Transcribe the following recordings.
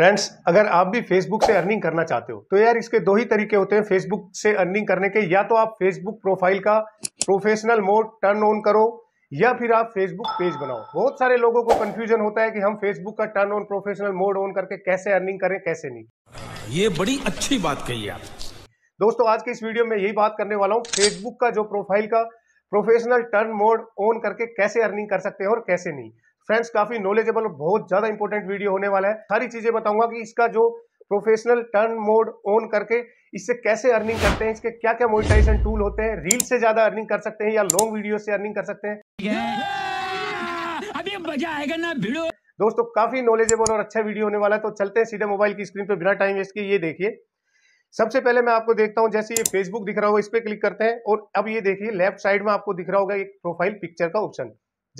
friends अगर आप भी फेसबुक से अर्निंग करना चाहते हो तो यार इसके दो ही तरीके होते हैं फेसबुक से अर्निंग करने के या तो आप फेसबुक प्रोफाइल का प्रोफेशनल मोड टर्न ऑन करो या फिर आप फेसबुक पेज बनाओ बहुत सारे लोगों को कंफ्यूजन होता है कि हम फेसबुक का turn on professional mode on करके कैसे अर्निंग करें कैसे नहीं ये बड़ी अच्छी बात कही आप दोस्तों आज के इस वीडियो में यही बात करने वाला हूँ फेसबुक का जो प्रोफाइल का प्रोफेशनल टर्न मोड ऑन करके कैसे अर्निंग कर सकते हैं और कैसे नहीं फ्रेंड्स काफी नॉलेजेबल और बहुत ज्यादा इंपॉर्टेंट वीडियो होने वाला है सारी चीजें बताऊंगा कि इसका जो प्रोफेशनल टर्न मोड ऑन करके इससे कैसे अर्निंग करते हैं इसके क्या क्या मोनिटाइजेशन टूल होते हैं रील से ज्यादा अर्निंग कर सकते हैं या लॉन्ग वीडियो से अर्निंग कर सकते हैं अभी मजा आएगा ना दोस्तों काफी नॉलेजेबल और अच्छा वीडियो होने वाला है तो चलते हैं सीधे मोबाइल की स्क्रीन पर बिना टाइम वेस्ट के ये देखिए सबसे पहले मैं आपको देखता हूँ जैसे ये फेसबुक दिख रहा होगा इस पर क्लिक करते हैं और अब ये देखिए लेफ्ट साइड में आपको दिख रहा होगा एक प्रोफाइल पिक्चर का ऑप्शन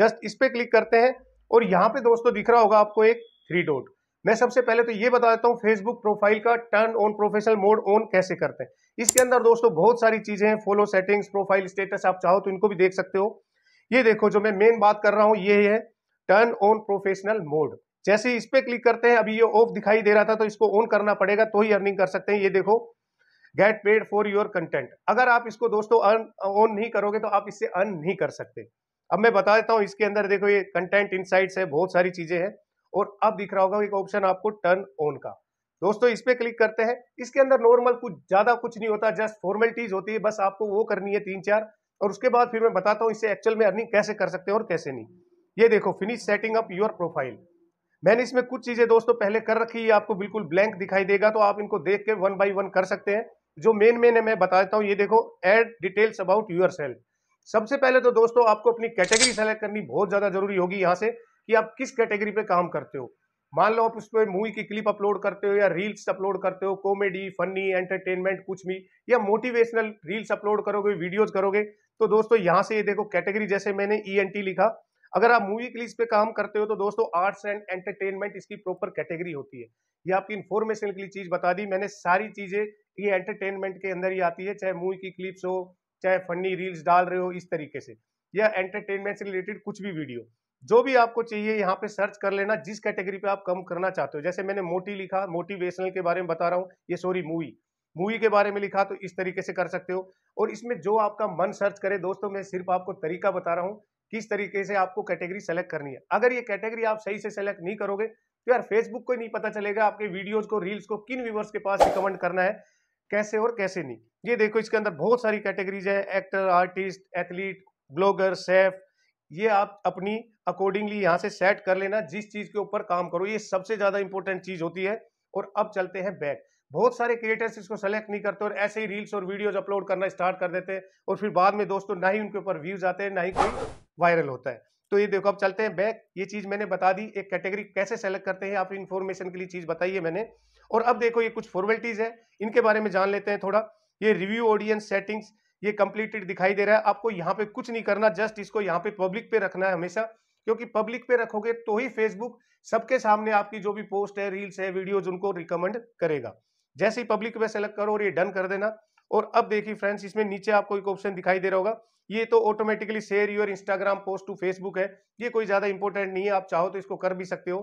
जस्ट इस पर क्लिक करते हैं और यहाँ पे दोस्तों दिख रहा होगा आपको एक थ्री डॉट मैं सबसे पहले तो ये बता देता हूँ फेसबुक प्रोफाइल का turn on professional mode on कैसे करते हैं इसके अंदर दोस्तों बहुत सारी चीज़ें हैं फॉलो सेटिंग्स प्रोफाइल स्टेटस आप चाहो तो इनको भी देख सकते हो ये देखो जो मैं मेन बात कर रहा हूँ ये है टर्न ऑन प्रोफेशनल मोड जैसे इस पर क्लिक करते हैं अभी ये ऑफ दिखाई दे रहा था तो इसको ऑन करना पड़ेगा तो ही अर्निंग कर सकते हैं ये देखो get paid for your content अगर आप इसको दोस्तों अर्न ऑन नहीं करोगे तो आप इससे अर्न नहीं कर सकते अब मैं बता देता हूँ इसके अंदर देखो ये कंटेंट इनसाइट्स है बहुत सारी चीज़ें हैं और अब दिख रहा होगा एक ऑप्शन आपको टर्न ऑन का दोस्तों इस पे क्लिक करते हैं इसके अंदर नॉर्मल कुछ ज़्यादा कुछ नहीं होता जस्ट फॉर्मेलिटीज़ होती है बस आपको वो करनी है तीन चार और उसके बाद फिर मैं बताता हूँ इससे एक्चुअल में अर्निंग कैसे कर सकते हैं और कैसे नहीं ये देखो finish setting up your profile मैंने इसमें कुछ चीज़ें दोस्तों पहले कर रखी है आपको बिल्कुल ब्लैंक दिखाई देगा तो आप इनको देख के वन बाई वन कर सकते हैं जो मेन मेन है मैं बता देता हूँ ये देखो add details about yourself सबसे पहले तो दोस्तों आपको अपनी कैटेगरी सेलेक्ट करनी बहुत ज़्यादा जरूरी होगी यहाँ से कि आप किस कैटेगरी पे काम करते हो मान लो आप उस पर मूवी की क्लिप अपलोड करते हो या रील्स अपलोड करते हो कॉमेडी फनी एंटरटेनमेंट कुछ भी या मोटिवेशनल रील्स अपलोड करोगे वीडियोज करोगे तो दोस्तों यहाँ से ये देखो कैटेगरी जैसे मैंने ई e लिखा अगर आप मूवी क्लिप्स पे काम करते हो तो दोस्तों आर्ट्स एंड एंटरटेनमेंट इसकी प्रॉपर कैटेगरी होती है ये आपकी इन्फॉर्मेशन के लिए चीज़ बता दी मैंने सारी चीज़ें ये e एंटरटेनमेंट के अंदर ही आती है चाहे मूवी की क्लिप्स हो चाहे फनी रील्स डाल रहे हो इस तरीके से या एंटरटेनमेंट से रिलेटेड कुछ भी वीडियो जो भी आपको चाहिए यहाँ पे सर्च कर लेना जिस कैटेगरी पे आप कम करना चाहते हो जैसे मैंने मोटी लिखा मोटिवेशनल के बारे में बता रहा हूँ ये सॉरी मूवी मूवी के बारे में लिखा तो इस तरीके से कर सकते हो और इसमें जो आपका मन सर्च करे दोस्तों मैं सिर्फ आपको तरीका बता रहा हूँ किस तरीके से आपको कैटेगरी सेलेक्ट करनी है अगर ये कैटेगरी आप सही से सेलेक्ट नहीं करोगे तो यार फेसबुक को ही नहीं पता चलेगा आपके वीडियोज को रील्स को किन व्यूवर्स के पास रिकमेंड करना है कैसे और कैसे नहीं ये देखो इसके अंदर बहुत सारी कैटेगरीज है actor artist athlete blogger chef ये आप अपनी अकॉर्डिंगली यहाँ से सेट कर लेना जिस चीज़ के ऊपर काम करो ये सबसे ज़्यादा इंपॉर्टेंट चीज़ होती है और अब चलते हैं बैक बहुत सारे क्रिएटर्स इसको सेलेक्ट नहीं करते और ऐसे ही रील्स और वीडियोज अपलोड करना स्टार्ट कर देते हैं और फिर बाद में दोस्तों ना ही उनके ऊपर व्यूज आते हैं ना ही कोई वायरल होता है तो ये देखो अब चलते हैं बैक ये चीज़ मैंने बता दी एक कैटेगरी कैसे सेलेक्ट करते हैं आप इन्फॉर्मेशन के लिए चीज़ बताइए मैंने और अब देखो ये कुछ फॉर्मेलिटीज़ है इनके बारे में जान लेते हैं थोड़ा ये रिव्यू ऑडियंस सेटिंग्स ये कंप्लीटेड दिखाई दे रहा है आपको यहाँ पे कुछ नहीं करना जस्ट इसको यहाँ पे पब्लिक पे रखना है हमेशा क्योंकि पब्लिक पे रखोगे तो ही फेसबुक सबके सामने आपकी जो भी पोस्ट है रील्स है वीडियोज उनको रिकमेंड करेगा जैसे ही पब्लिक पे सेलेक्ट करो और ये डन कर देना और अब देखिए फ्रेंड्स इसमें नीचे आपको एक ऑप्शन दिखाई दे रहा होगा ये तो automatically share your Instagram post to Facebook है ये कोई ज़्यादा इंपॉर्टेंट नहीं है आप चाहो तो इसको कर भी सकते हो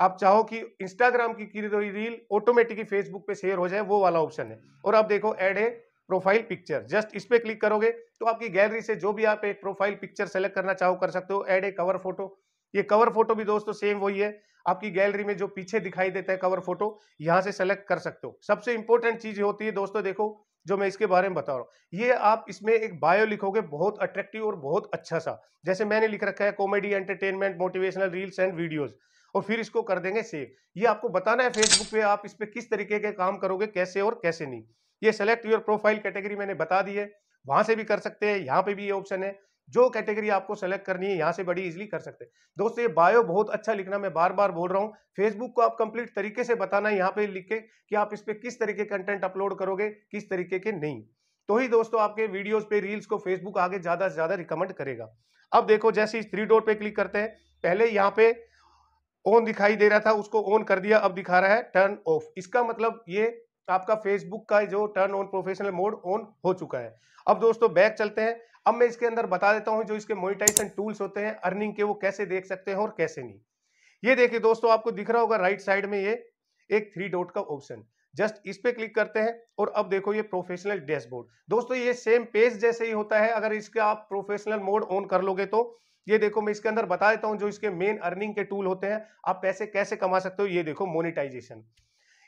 आप चाहो कि इंस्टाग्राम की रील ऑटोमेटिकली फेसबुक पे शेयर हो जाए वो वाला ऑप्शन है और आप देखो ऐड है प्रोफाइल पिक्चर जस्ट इस पर क्लिक करोगे तो आपकी गैलरी से जो भी आप एक प्रोफाइल पिक्चर सेलेक्ट करना चाहो कर सकते हो ऐड है कवर फोटो ये कवर फोटो भी दोस्तों सेम वही है आपकी गैलरी में जो पीछे दिखाई देता है कवर फोटो यहाँ से सेलेक्ट कर सकते हो सबसे इंपॉर्टेंट चीज होती है दोस्तों देखो जो मैं इसके बारे में बता रहा हूँ ये आप इसमें एक बायो लिखोगे बहुत अट्रैक्टिव और बहुत अच्छा सा जैसे मैंने लिख रखा है comedy entertainment motivational reels and videos और फिर इसको कर देंगे सेव ये आपको बताना है फेसबुक पे आप इस पर किस तरीके के काम करोगे कैसे और कैसे नहीं ये सेलेक्ट योर प्रोफाइल कैटेगरी मैंने बता दी है वहां से भी कर सकते हैं यहाँ पे भी ये ऑप्शन है जो कैटेगरी आपको सेलेक्ट करनी है यहाँ से बड़ी इजिली कर सकते हैं दोस्तों ये बायो बहुत अच्छा लिखना मैं बार बार बोल रहा हूँ फेसबुक को आप कंप्लीट तरीके से बताना है यहाँ पे लिख के कि आप इस पर किस तरीके कंटेंट अपलोड करोगे किस तरीके के नहीं तो ही दोस्तों आपके वीडियोस पे रील्स को फेसबुक आगे ज़्यादा से ज़्यादा रिकमेंड करेगा अब देखो जैसे इस थ्री डोर पे क्लिक करते हैं पहले यहाँ पे ऑन दिखाई दे रहा था उसको ऑन कर दिया अब दिखा रहा है टर्न ऑफ इसका मतलब ये आपका फेसबुक का जो turn on professional mode on हो चुका है अब दोस्तों बैक चलते हैं अब मैं इसके अंदर बता देता हूं जो इसके मोनिटाइजेशन टूल्स होते हैं अर्निंग के वो कैसे देख सकते हैं और कैसे नहीं ये देखिए दोस्तों आपको दिख रहा होगा राइट साइड में ये एक थ्री डॉट का ऑप्शन जस्ट इस पे क्लिक करते हैं और अब देखो ये प्रोफेशनल डैशबोर्ड दोस्तों ये सेम पेज जैसे ही होता है अगर इसका आप प्रोफेशनल मोड ऑन कर लोगे तो ये देखो मैं इसके अंदर बता देता हूं जो इसके मेन अर्निंग के टूल होते हैं आप पैसे कैसे कमा सकते हो ये देखो मोनिटाइजेशन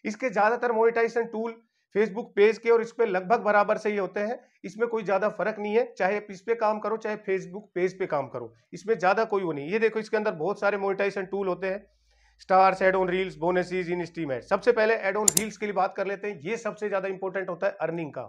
इसके ज़्यादातर मोनिटाइजेशन टूल फेसबुक पेज के और इस पर लगभग बराबर से ही होते हैं इसमें कोई ज़्यादा फर्क नहीं है चाहे इस पे काम करो चाहे फेसबुक पेज पे काम करो इसमें ज़्यादा कोई वो नहीं ये देखो इसके अंदर बहुत सारे मोनिटाइजेशन टूल होते हैं stars ad on reels bonuses in stream स्टीमेट सबसे पहले एड ऑन रील्स के लिए बात कर लेते हैं ये सबसे ज़्यादा इंपॉर्टेंट होता है अर्निंग का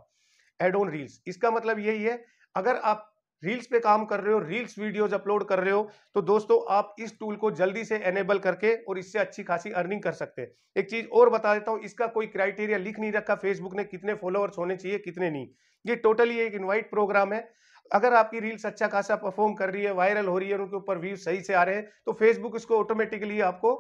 एड ऑन रील्स इसका मतलब यही है अगर आप रील्स पे काम कर रहे हो रील्स वीडियोज अपलोड कर रहे हो तो दोस्तों आप इस टूल को जल्दी से एनेबल करके और इससे अच्छी खासी अर्निंग कर सकते हैं एक चीज और बता देता हूँ इसका कोई क्राइटेरिया लिख नहीं रखा फेसबुक ने कितने फॉलोअर्स होने चाहिए कितने नहीं ये टोटली एक इन्वाइट प्रोग्राम है अगर आपकी रील्स अच्छा खासा परफॉर्म कर रही है वायरल हो रही है उनके ऊपर व्यूज सही से आ रहे हैं तो फेसबुक इसको ऑटोमेटिकली आपको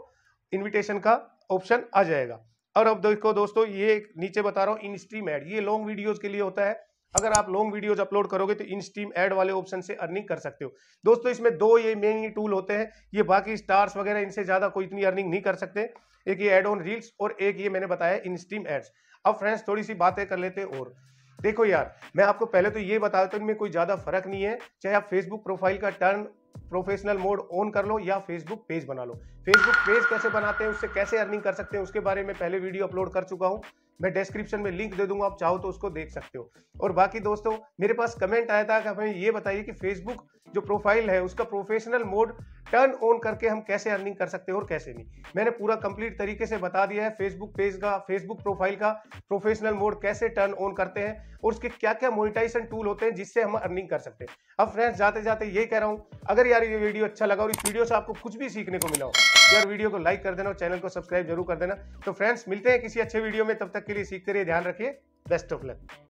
इन्विटेशन का ऑप्शन आ जाएगा और अब देखो दोस्तों ये नीचे बता रहा हूँ इन स्ट्रीम एड ये लॉन्ग वीडियोज के लिए होता है अगर आप लॉन्ग वीडियोज अपलोड करोगे तो इन स्टीम एड वाले ऑप्शन से अर्निंग कर सकते हो दोस्तों इसमें दो ये मेनली टूल होते हैं ये बाकी स्टार्स वगैरह इनसे ज़्यादा कोई इतनी अर्निंग नहीं कर सकते एक ये एड ऑन रील्स और एक ये मैंने बताया इन स्टीम एड्स अब फ्रेंड्स थोड़ी सी बातें कर लेते हैं और देखो यार मैं आपको पहले तो ये बता देता हूँ इनमें कोई ज़्यादा फर्क नहीं है चाहे आप फेसबुक प्रोफाइल का टर्न प्रोफेशनल मोड ऑन कर लो या फेसबुक पेज बना लो फेसबुक पेज कैसे बनाते हैं उससे कैसे अर्निंग कर सकते हैं उसके बारे में पहले वीडियो अपलोड कर चुका हूँ मैं डिस्क्रिप्शन में लिंक दे दूंगा आप चाहो तो उसको देख सकते हो और बाकी दोस्तों मेरे पास कमेंट आया था कि हमें ये बताइए कि फेसबुक जो प्रोफाइल है उसका प्रोफेशनल मोड टर्न ऑन करके हम कैसे अर्निंग कर सकते हैं और कैसे नहीं मैंने पूरा कंप्लीट तरीके से बता दिया है फेसबुक पेज का फेसबुक प्रोफाइल का प्रोफेशनल मोड कैसे टर्न ऑन करते हैं और उसके क्या क्या मोनिटाइजेशन टूल होते हैं जिससे हम अर्निंग कर सकते हैं अब फ्रेंड्स जाते जाते ये कह रहा हूँ अगर यार ये वीडियो अच्छा लगा और इस वीडियो से आपको कुछ भी सीखने को मिला हो शेयर वीडियो को लाइक कर देना और चैनल को सब्सक्राइब जरूर कर देना तो फ्रेंड्स मिलते हैं किसी अच्छे वीडियो में तब तक के लिए सीखते रहिए ध्यान रखिए बेस्ट ऑफ लक